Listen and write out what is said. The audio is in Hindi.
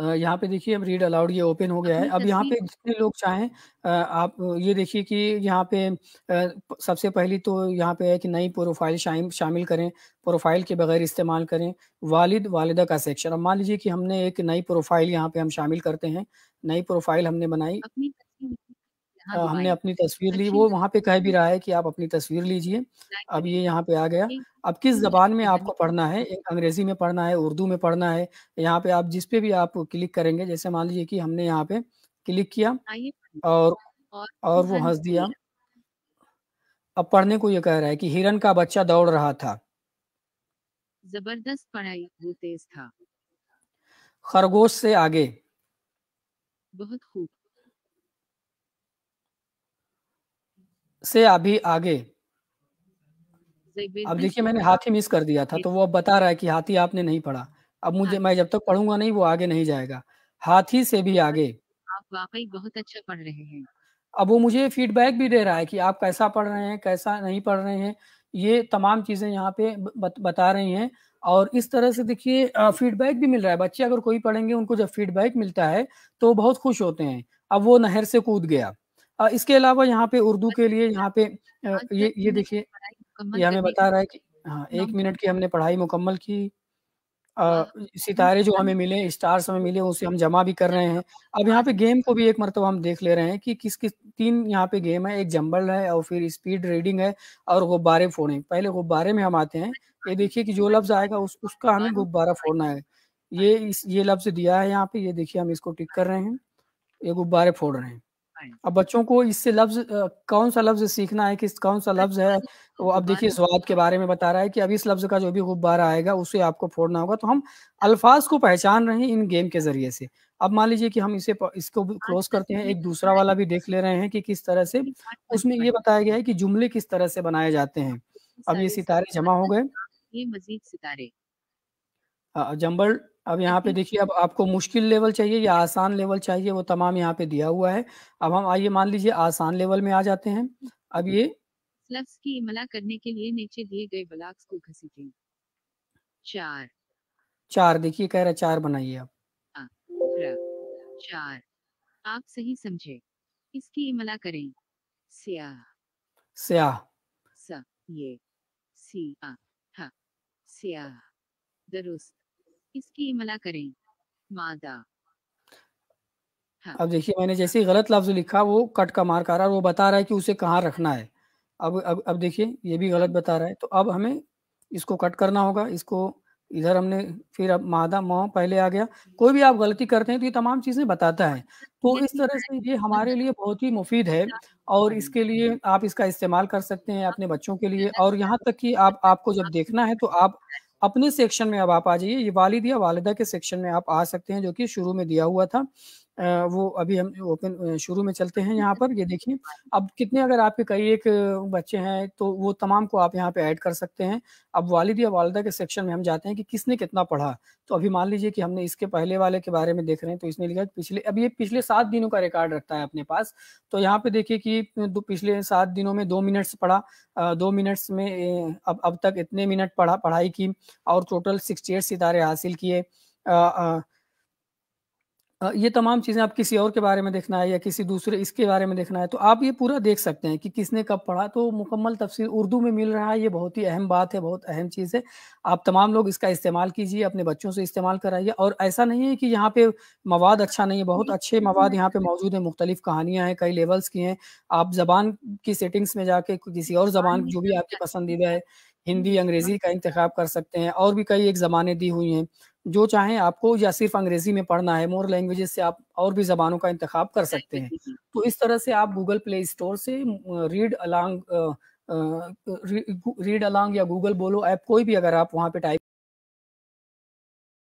यहाँ पे देखिए अब रीड अलाउड ये ओपन हो गया है। अब यहाँ पे जितने लोग चाहें आप ये देखिए कि यहाँ पे सबसे पहली तो यहाँ पे है कि नई प्रोफाइल शामिल शामिल करें, प्रोफाइल के बगैर इस्तेमाल करें, वालिद-वालिदा का सेक्शन। अब मान लीजिए कि हमने एक नई प्रोफाइल यहाँ पे हम शामिल करते हैं, नई प्रोफाइल हमने बनाई। हाँ, हमने अपनी तस्वीर ली वो वहाँ पे कह भी रहा है कि आप अपनी तस्वीर लीजिए अब ये यहाँ पे आ गया अब किस हम्म, जबान में आपको पढ़ना है एक अंग्रेजी में पढ़ना है उर्दू में पढ़ना है यहाँ पे आप जिस पे भी आप क्लिक करेंगे जैसे मान लीजिए कि हमने यहाँ पे क्लिक किया और और वो हंस हाँ दिया अब पढ़ने को ये कह रहा है कि हिरन का बच्चा दौड़ रहा था जबरदस्त पढ़ाई वो तेज था खरगोश से आगे बहुत खूब से अभी आगे अब देखिए मैंने हाथी मिस कर दिया था तो वो अब बता रहा है कि हाथी आपने नहीं पढ़ा अब हाँ। मुझे मैं जब तक पढ़ूंगा नहीं वो आगे नहीं जाएगा हाथी से भी आगे आप वाकई बहुत अच्छा पढ़ रहे हैं अब वो मुझे फीडबैक भी दे रहा है कि आप कैसा पढ़ रहे हैं कैसा नहीं पढ़ रहे हैं ये तमाम चीजें यहाँ पे बता रही हैं और इस तरह से देखिए फीडबैक भी मिल रहा है बच्चे अगर कोई पढ़ेंगे उनको जब फीडबैक मिलता है तो बहुत खुश होते हैं अब वो नहर से कूद गया इसके अलावा यहाँ पे उर्दू के लिए यहाँ पे हाँ, ये ये देखिए ये हमें बता रहा है कि हाँ एक मिनट की हमने पढ़ाई मुकम्मल की आ, हाँ, सितारे जो हमें मिले हाँ। स्टार्स हमें मिले उसे हम जमा भी कर रहे हैं अब यहाँ पे गेम को भी एक मरतबा हम देख ले रहे हैं कि किस किस तीन यहाँ पे गेम है एक जंबल है और फिर स्पीड रीडिंग है और गुब्बारे फोड़ें पहले गुब्बारे में हम आते हैं ये देखिए कि जो लफ्ज आएगा उस उसका हमें गुब्बारा फोड़ना है ये इस ये लफ्ज दिया है यहाँ पे ये देखिए हम इसको टिक कर रहे हैं ये गुब्बारे फोड़ रहे हैं अब बच्चों को इससे लफ्ज कौन सा लफ्ज सीखना है किस कौन सा लफ्ज है वो अब देखिए जवाब हाँ। के बारे में बता रहा है कि अब इस लफ्ज का जो भी गुब्बारा आएगा उसे आपको फोड़ना होगा तो हम अल्फाज को पहचान रहे हैं इन गेम के जरिए से अब मान लीजिए कि हम इसे इसको क्लोज करते हैं एक दूसरा वाला भी देख ले रहे हैं कि किस तरह से उसमें ये बताया गया है कि जुमले किस तरह से बनाए जाते हैं अब ये सितारे जमा हो गए ये मजीद सितारे जम्बल अब यहाँ पे हम्म। देखिए अब आपको मुश्किल लेवल चाहिए या आसान लेवल चाहिए वो तमाम यहाँ पे दिया हुआ है अब हम आइए मान लीजिए आसान लेवल में आ जाते हैं अब ये लफ्स की इमला करने के लिए नीचे दिए गए ब्लॉक्स को घसीटे चार चार देखिए कह रहा चार बनाइए आप हाँ, चार आप सही समझे इसकी इमला करें स्याह स्याह सा ये आ हा स्याह दुरुस्त इसकी इमला करें मादा हाँ। अब देखिए मैंने जैसे ही गलत लफ्ज लिखा वो कट का मार कर रहा है वो बता रहा है कि उसे कहाँ रखना है अब अब अब देखिए ये भी गलत बता रहा है तो अब हमें इसको कट करना होगा इसको इधर हमने फिर अब मादा मोह पहले आ गया कोई भी आप गलती करते हैं तो ये तमाम चीजें बताता है तो इस तरह से ये हमारे लिए बहुत ही मुफीद है और इसके लिए आप इसका इस्तेमाल कर सकते हैं अपने बच्चों के लिए और यहाँ तक कि आप आपको जब देखना है तो आप अपने सेक्शन में अब आप आ जाइए ये वालिद या वालिदा के सेक्शन में आप आ सकते हैं जो कि शुरू में दिया हुआ था वो अभी हम ओपन शुरू में चलते हैं यहाँ पर ये देखिए अब कितने अगर आपके कई एक बच्चे हैं तो वो तमाम को आप यहाँ पे ऐड कर सकते हैं अब वालिद या वालदा के सेक्शन में हम जाते हैं कि किसने कितना पढ़ा तो अभी मान लीजिए कि हमने इसके पहले वाले के बारे में देख रहे हैं तो इसने लिखा पिछले अब ये पिछले सात दिनों का रिकॉर्ड रखता है अपने पास तो यहाँ पे देखिए कि पिछले सात दिनों में दो मिनट्स पढ़ा दो मिनट्स में अब अब तक इतने मिनट पढ़ा पढ़ाई की और टोटल सिक्सटी सितारे हासिल किए ये तमाम चीज़ें आप किसी और के बारे में देखना है या किसी दूसरे इसके बारे में देखना है तो आप ये पूरा देख सकते हैं कि किसने कब पढ़ा तो मुकम्मल तफसीर उर्दू में मिल रहा है ये बहुत ही अहम बात है बहुत अहम चीज़ है आप तमाम लोग इसका इस्तेमाल कीजिए अपने बच्चों से इस्तेमाल कराइए और ऐसा नहीं है कि यहाँ पे मवाद अच्छा नहीं है बहुत अच्छे मवाद यहाँ पे मौजूद है मुख्तलिफ कहानियाँ हैं कई लेवल्स की हैं आप जबान की सेटिंग्स में जाके किसी और जबान जो भी आपकी पसंदीदा है हिंदी अंग्रेजी का इंतख्या कर सकते हैं और भी कई एक जमाने दी हुई हैं जो चाहें आपको या सिर्फ अंग्रेजी में पढ़ना है मोर लैंग्वेजेस से आप और भी जबानों का इंतखा कर सकते हैं तो इस तरह से आप गूगल प्ले स्टोर से रीड अलॉन्ग रीड अलॉन्ग या गूगल बोलो ऐप कोई भी अगर आप वहाँ पे टाइप